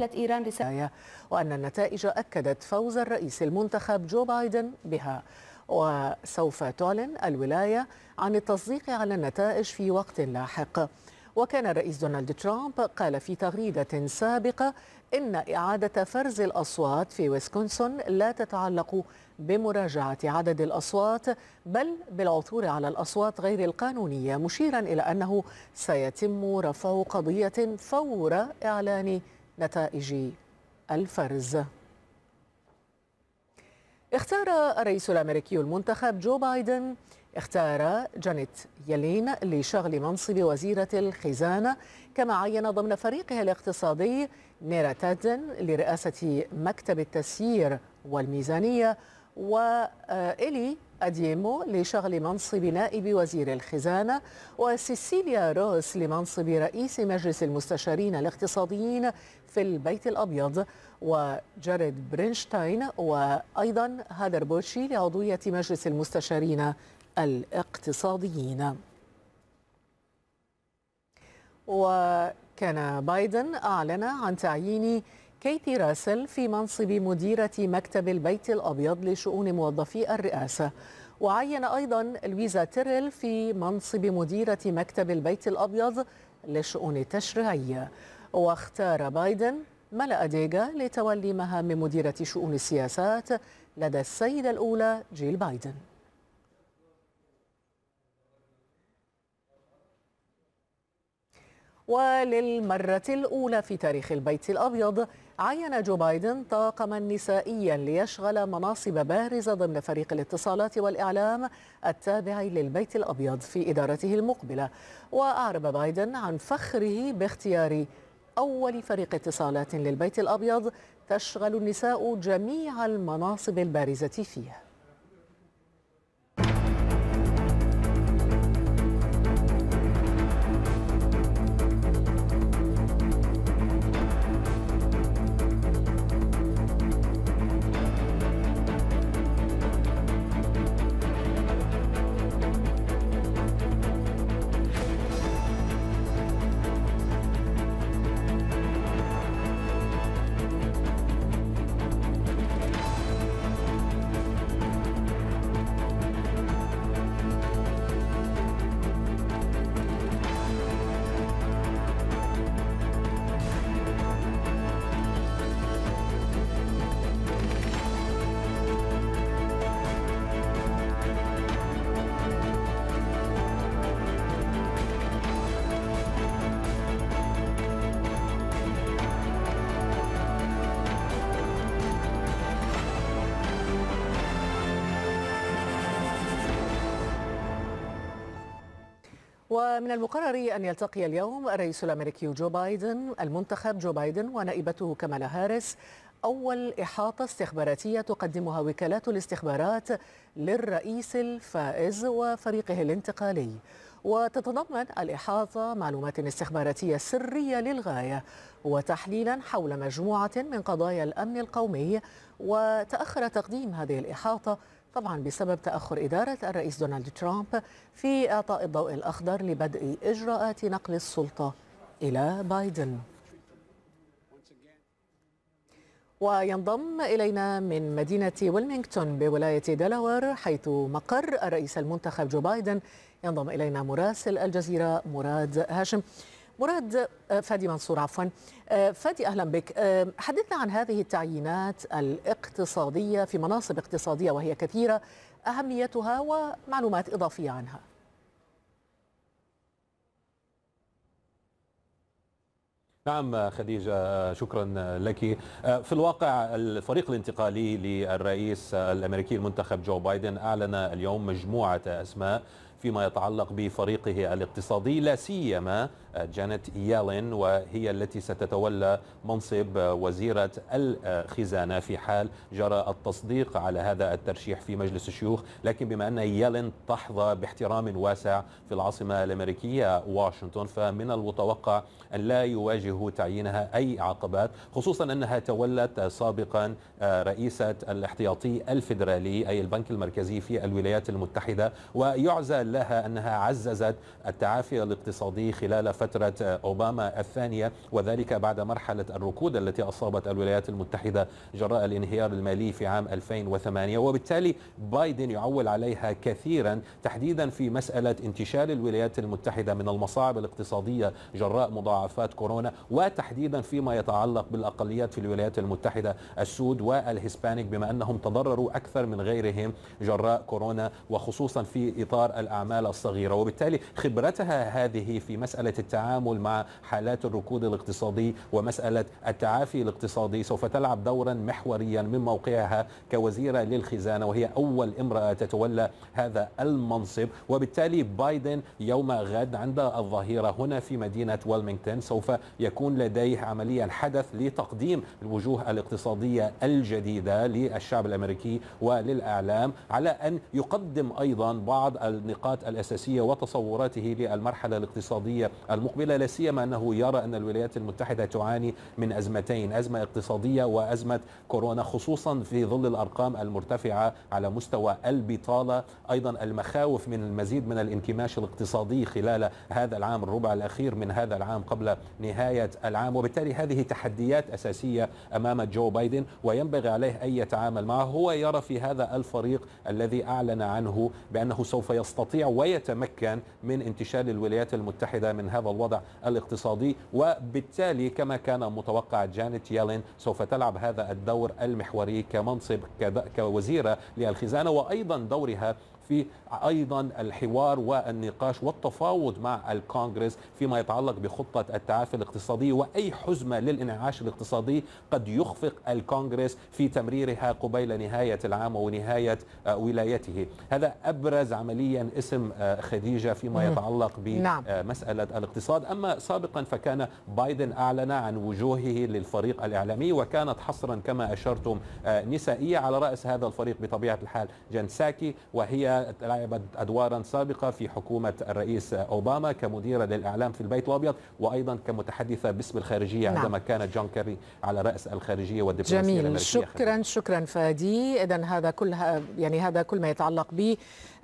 قالت إيران رسالة وأن النتائج أكدت فوز الرئيس المنتخب جو بايدن بها وسوف تعلن الولاية عن التصديق على النتائج في وقت لاحق وكان الرئيس دونالد ترامب قال في تغريدة سابقة إن إعادة فرز الأصوات في ويسكونسون لا تتعلق بمراجعة عدد الأصوات بل بالعثور على الأصوات غير القانونية مشيرا إلى أنه سيتم رفع قضية فور إعلان نتائج الفرز اختار الرئيس الامريكي المنتخب جو بايدن اختار جانيت يلين لشغل منصب وزيرة الخزانة كما عين ضمن فريقها الاقتصادي نيرا تادن لرئاسة مكتب التسيير والميزانية وإلي أديمو لشغل منصب نائب وزير الخزانة وسيسيليا روس لمنصب رئيس مجلس المستشارين الاقتصاديين في البيت الأبيض وجارد برينشتاين وأيضا هادر بوتشي لعضوية مجلس المستشارين الاقتصاديين وكان بايدن أعلن عن تعيين كيتي راسل في منصب مديرة مكتب البيت الأبيض لشؤون موظفي الرئاسة وعين أيضا لويزا تيرل في منصب مديرة مكتب البيت الأبيض للشؤون التشريعية واختار بايدن ملأ ديغا لتولي مهام مديرة شؤون السياسات لدى السيدة الأولى جيل بايدن وللمرة الأولى في تاريخ البيت الأبيض عين جو بايدن طاقما نسائيا ليشغل مناصب بارزة ضمن فريق الاتصالات والإعلام التابع للبيت الأبيض في إدارته المقبلة وأعرب بايدن عن فخره باختيار أول فريق اتصالات للبيت الأبيض تشغل النساء جميع المناصب البارزة فيه ومن المقرر أن يلتقي اليوم الرئيس الأمريكي جو بايدن المنتخب جو بايدن ونائبته كمالا هاريس أول إحاطة استخباراتية تقدمها وكالات الاستخبارات للرئيس الفائز وفريقه الانتقالي وتتضمن الإحاطة معلومات استخباراتية سرية للغاية وتحليلا حول مجموعة من قضايا الأمن القومي وتأخر تقديم هذه الإحاطة طبعا بسبب تأخر إدارة الرئيس دونالد ترامب في إعطاء الضوء الأخضر لبدء إجراءات نقل السلطة إلى بايدن وينضم إلينا من مدينة ويلمنغتون بولاية دلاوير حيث مقر الرئيس المنتخب جو بايدن ينضم إلينا مراسل الجزيرة مراد هاشم مراد آه، فادي منصور عفوا آه، فادي أهلا بك آه، حدثنا عن هذه التعيينات الاقتصادية في مناصب اقتصادية وهي كثيرة أهميتها ومعلومات إضافية عنها نعم خديجة شكرا لك في الواقع الفريق الانتقالي للرئيس الأمريكي المنتخب جو بايدن أعلن اليوم مجموعة أسماء فيما يتعلق بفريقه الاقتصادي لا سيما جانيت يالين وهي التي ستتولى منصب وزيرة الخزانة في حال جرى التصديق على هذا الترشيح في مجلس الشيوخ لكن بما أن يالين تحظى باحترام واسع في العاصمة الأمريكية واشنطن فمن المتوقع أن لا يواجه تعيينها أي عقبات خصوصا أنها تولت سابقا رئيسة الاحتياطي الفيدرالي أي البنك المركزي في الولايات المتحدة ويعزى لها أنها عززت التعافي الاقتصادي خلال فترة أوباما الثانية وذلك بعد مرحلة الركود التي أصابت الولايات المتحدة جراء الانهيار المالي في عام 2008 وبالتالي بايدن يعول عليها كثيرا تحديدا في مسألة انتشال الولايات المتحدة من المصاعب الاقتصادية جراء مضاعفات كورونا وتحديدا فيما يتعلق بالأقليات في الولايات المتحدة السود والهسبانيك بما أنهم تضرروا أكثر من غيرهم جراء كورونا وخصوصا في إطار الأعمال الأعمال الصغيرة وبالتالي خبرتها هذه في مسألة التعامل مع حالات الركود الاقتصادي ومسألة التعافي الاقتصادي سوف تلعب دورا محوريا من موقعها كوزيرة للخزانة وهي أول امرأة تتولى هذا المنصب وبالتالي بايدن يوم غد عند الظهيرة هنا في مدينة ويلمينغتون سوف يكون لديه عمليا حدث لتقديم الوجوه الاقتصادية الجديدة للشعب الأمريكي وللأعلام على أن يقدم أيضا بعض النقاط التطبيقات الأساسية وتصوراته للمرحلة الاقتصادية المقبلة لا سيما أنه يرى أن الولايات المتحدة تعاني من أزمتين أزمة اقتصادية وأزمة كورونا خصوصا في ظل الأرقام المرتفعة على مستوى البطالة أيضا المخاوف من المزيد من الانكماش الاقتصادي خلال هذا العام الربع الأخير من هذا العام قبل نهاية العام وبالتالي هذه تحديات أساسية أمام جو بايدن وينبغي عليه أن يتعامل معه هو يرى في هذا الفريق الذي أعلن عنه بأنه سوف يستطيع يستطيع ويتمكن من انتشال الولايات المتحدة من هذا الوضع الاقتصادي وبالتالي كما كان متوقع جانيت يالين سوف تلعب هذا الدور المحوري كمنصب كوزيرة للخزانة وأيضا دورها في أيضا الحوار والنقاش والتفاوض مع الكونغرس فيما يتعلق بخطة التعافي الاقتصادي وأي حزمة للإنعاش الاقتصادي قد يخفق الكونغرس في تمريرها قبيل نهاية العام ونهاية آه، ولايته هذا أبرز عمليا اسم آه، خديجة فيما يتعلق بمسألة نعم. آه، الاقتصاد أما سابقا فكان بايدن أعلن عن وجوهه للفريق الإعلامي وكانت حصرا كما أشرتم نسائية على رأس هذا الفريق بطبيعة الحال جنساكي وهي لعبت أدوارا سابقة في حكومة الرئيس أوباما كمديرة للإعلام في البيت الأبيض وأيضا كمتحدثة باسم الخارجية نعم. عندما كانت جون كيري على رأس الخارجية والدبلوماسية جميل شكرا خارجية. شكرا فادي إذا هذا كل يعني هذا كل ما يتعلق ب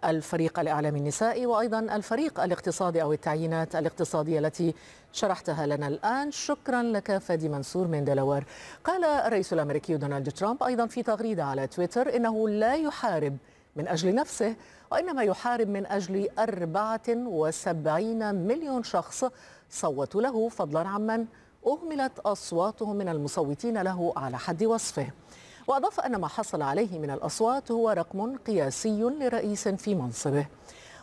الفريق الإعلامي النسائي وأيضا الفريق الاقتصادي أو التعيينات الاقتصادية التي شرحتها لنا الآن شكرا لك فادي منصور من دلوار قال الرئيس الأمريكي دونالد ترامب أيضا في تغريدة على تويتر إنه لا يحارب من أجل نفسه وإنما يحارب من أجل 74 مليون شخص صوتوا له فضلا عمن أهملت أصواتهم من المصوتين له على حد وصفه وأضاف أن ما حصل عليه من الأصوات هو رقم قياسي لرئيس في منصبه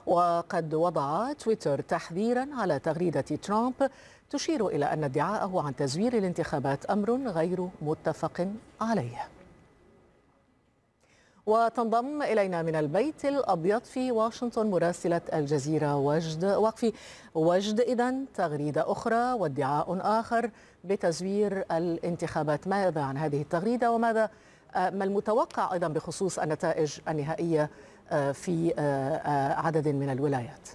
وقد وضع تويتر تحذيرا على تغريدة ترامب تشير إلى أن ادعاءه عن تزوير الانتخابات أمر غير متفق عليه وتنضم إلينا من البيت الأبيض في واشنطن مراسلة الجزيرة وجد وقفي وجد إذا تغريدة أخرى وادعاء آخر بتزوير الانتخابات ماذا عن هذه التغريدة وماذا آه، ما المتوقع أيضا بخصوص النتائج النهائية آه، في آه، عدد من الولايات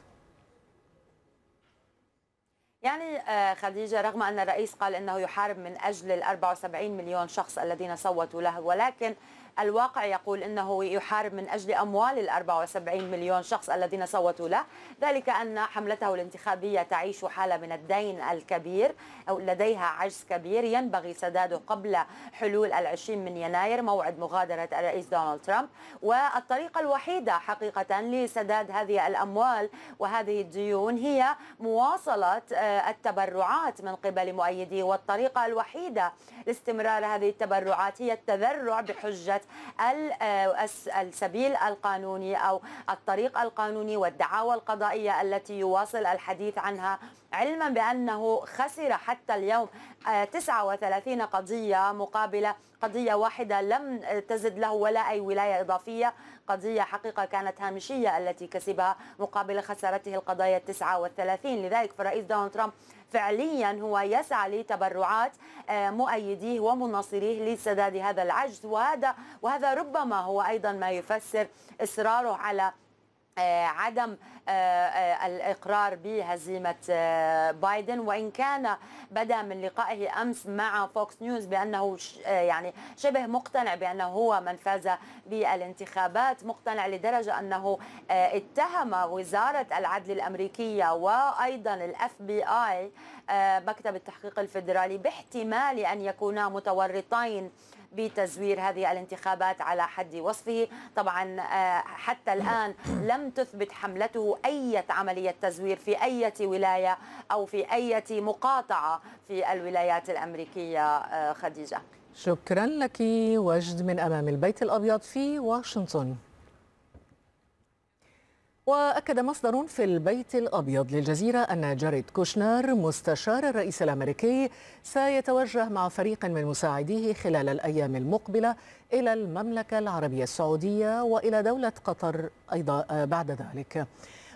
يعني خديجة رغم أن الرئيس قال أنه يحارب من أجل ال 74 مليون شخص الذين صوتوا له ولكن الواقع يقول أنه يحارب من أجل أموال ال 74 مليون شخص الذين صوتوا له ذلك أن حملته الانتخابية تعيش حالة من الدين الكبير أو لديها عجز كبير ينبغي سداده قبل حلول العشرين من يناير موعد مغادرة الرئيس دونالد ترامب والطريقة الوحيدة حقيقة لسداد هذه الأموال وهذه الديون هي مواصلة آه، التبرعات من قبل مؤيديه والطريقة الوحيدة لاستمرار هذه التبرعات هي التذرع بحجة آه، السبيل القانوني أو الطريق القانوني والدعاوى القضائية التي يواصل الحديث عنها علما بأنه خسر حتى اليوم 39 آه، قضية مقابل قضية واحدة لم تزد له ولا أي ولاية إضافية قضية حقيقة كانت هامشية التي كسبها مقابل خسارته القضايا 39 لذلك فرئيس دونالد ترامب فعليا هو يسعى لتبرعات آه، مؤيديه ومناصريه لسداد هذا العجز وهذا وهذا ربما هو ايضا ما يفسر اصراره على آه، عدم آه، آه، الإقرار بهزيمة بايدن وإن كان بدا من لقائه أمس مع فوكس نيوز بأنه يعني شبه مقتنع بأنه هو من فاز بالانتخابات مقتنع لدرجة أنه اتهم وزارة العدل الأمريكية وأيضا الاف بي آي مكتب التحقيق الفيدرالي باحتمال أن يكونا متورطين بتزوير هذه الانتخابات على حد وصفه طبعا آه، حتى الآن لم تثبت حملته أي عملية تزوير في أي ولاية أو في أي مقاطعة في الولايات الأمريكية آه، خديجة شكرا لك وجد من أمام البيت الأبيض في واشنطن وأكد مصدر في البيت الأبيض للجزيرة أن جاريد كوشنر مستشار الرئيس الأمريكي سيتوجه مع فريق من مساعديه خلال الأيام المقبلة إلى المملكة العربية السعودية وإلى دولة قطر أيضا آه، بعد ذلك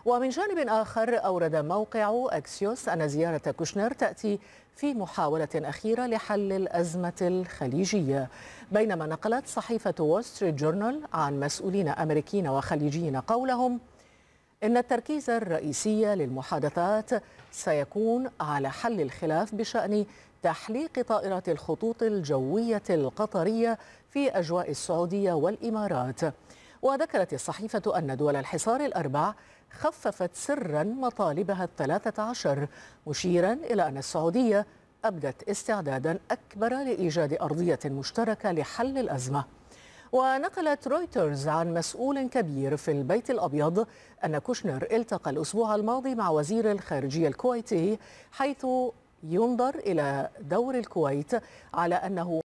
ومن جانب آخر أورد موقع أكسيوس أن زيارة كوشنر تأتي في محاولة أخيرة لحل الأزمة الخليجية بينما نقلت صحيفة وول ستريت جورنال عن مسؤولين أمريكيين وخليجيين قولهم إن التركيز الرئيسي للمحادثات سيكون على حل الخلاف بشأن تحليق طائرات الخطوط الجوية القطرية في أجواء السعودية والإمارات وذكرت الصحيفة أن دول الحصار الأربع خففت سرا مطالبها الثلاثة عشر مشيرا إلى أن السعودية أبدت استعدادا أكبر لإيجاد أرضية مشتركة لحل الأزمة ونقلت رويترز عن مسؤول كبير في البيت الأبيض أن كوشنر التقى الأسبوع الماضي مع وزير الخارجية الكويتي حيث ينظر إلى دور الكويت على أنه